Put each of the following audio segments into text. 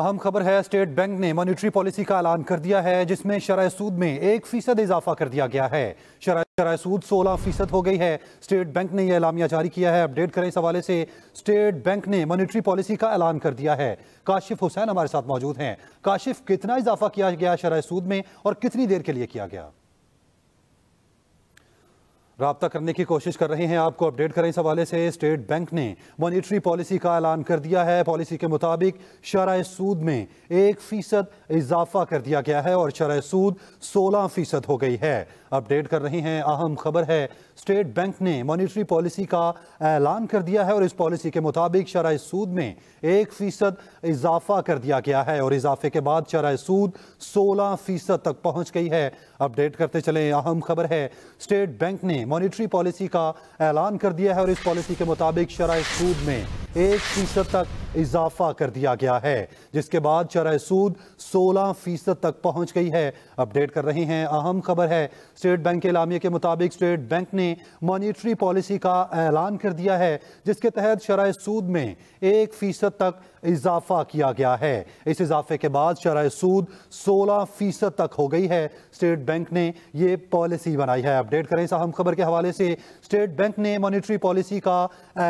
अहम खबर है स्टेट बैंक ने मॉनिटरी पॉलिसी का ऐलान कर दिया है जिसमें शराय सूद में एक फीसद इजाफा कर दिया गया है शराय शराय सूद सोलह फीसद हो गई है स्टेट बैंक ने यह एलामिया जारी किया है अपडेट करें इस हवाले से स्टेट बैंक ने मॉनिटरी पॉलिसी का ऐलान कर दिया है काशिफ हुसैन हमारे साथ मौजूद हैं काशिफ कितना इजाफा किया गया शराय सूद में और कितनी देर के लिए किया गया रबता करने की कोशिश कर रहे हैं आपको अपडेट करें इस हवाले से स्टेट बैंक ने मॉनिटरी पॉलिसी का ऐलान कर दिया है पॉलिसी के मुताबिक शरह सूद में एक फ़ीसद इजाफा कर दिया गया है और शरह सूद सोलह फ़ीसद हो गई है अपडेट कर रहे हैं अहम खबर है स्टेट बैंक ने मॉनिटरी पॉलिसी का ऐलान कर दिया है और इस पॉलिसी के मुताबिक शरह सूद में एक फ़ीसद इजाफा कर दिया गया है और इजाफे के बाद शरा सूद सोलह फ़ीसद तक पहुँच गई है अपडेट करते चले अहम खबर है स्टेट बैंक ने मॉनिटरी पॉलिसी का ऐलान कर दिया है और इस पॉलिसी के मुताबिक शराय सूद में एक फीसद तक इजाफा कर दिया गया है जिसके बाद शरह सूद 16 फीसद तक पहुंच गई है अपडेट कर रहे हैं अहम खबर है स्टेट बैंक के इलामिया के मुताबिक स्टेट बैंक ने मॉनिटरी पॉलिसी का ऐलान कर दिया है जिसके तहत शराय सूद में एक फीसद तक इजाफा किया गया है इस इजाफे के बाद शरह सूद 16 फीसद तक हो गई है स्टेट बैंक ने यह पॉलिसी बनाई है अपडेट करें इस अहम खबर के हवाले से स्टेट बैंक ने मॉनिटरी पॉलिसी का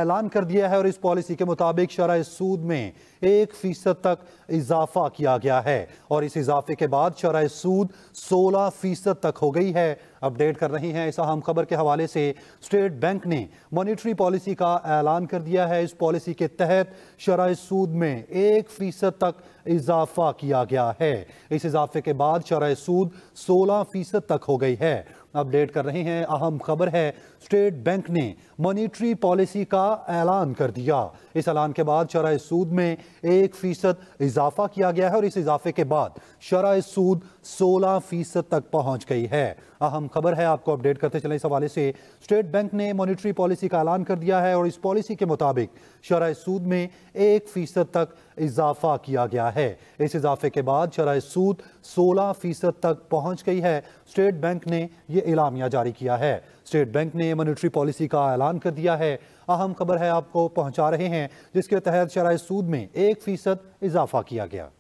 ऐलान कर दिया है और इस पॉलिसी के मुताबिक शरह सूद सूद में एक फीसद तक इजाफा किया गया है और इस इजाफे के बाद शराय सूद सोलह फीसद तक हो गई है अपडेट कर रहे हैं इस अहम खबर के हवाले से स्टेट बैंक ने मॉनिटरी पॉलिसी का ऐलान कर दिया है इस पॉलिसी के तहत शराय सूद में एक फीसद तक इजाफा किया गया है इस इजाफे के बाद शराय सूद सोलह फीसद तक हो गई है अपडेट कर रहे हैं अहम खबर है स्टेट बैंक ने मॉनिटरी पॉलिसी का ऐलान कर दिया इस ऐलान के बाद शराय सूद में एक फ़ीसद इजाफा किया गया है और इस इजाफे के बाद शराय सूद सोलह फ़ीसद तक पहुंच गई है अहम खबर है आपको अपडेट करते चले इस हवाले से स्टेट बैंक ने मॉनिटरी पॉलिसी का ऐलान कर दिया है और इस पॉलिसी के मुताबिक शराय सूद में एक फीसद तक इजाफा किया गया है इस इजाफे के बाद शराय सूद सोलह फीसद तक पहुंच गई है स्टेट बैंक ने यह इलामिया जारी किया है स्टेट बैंक ने मॉनिटरी पॉलिसी का ऐलान कर दिया है अहम खबर है आपको पहुंचा रहे हैं जिसके तहत शराय सूद में एक फीसद इजाफा किया गया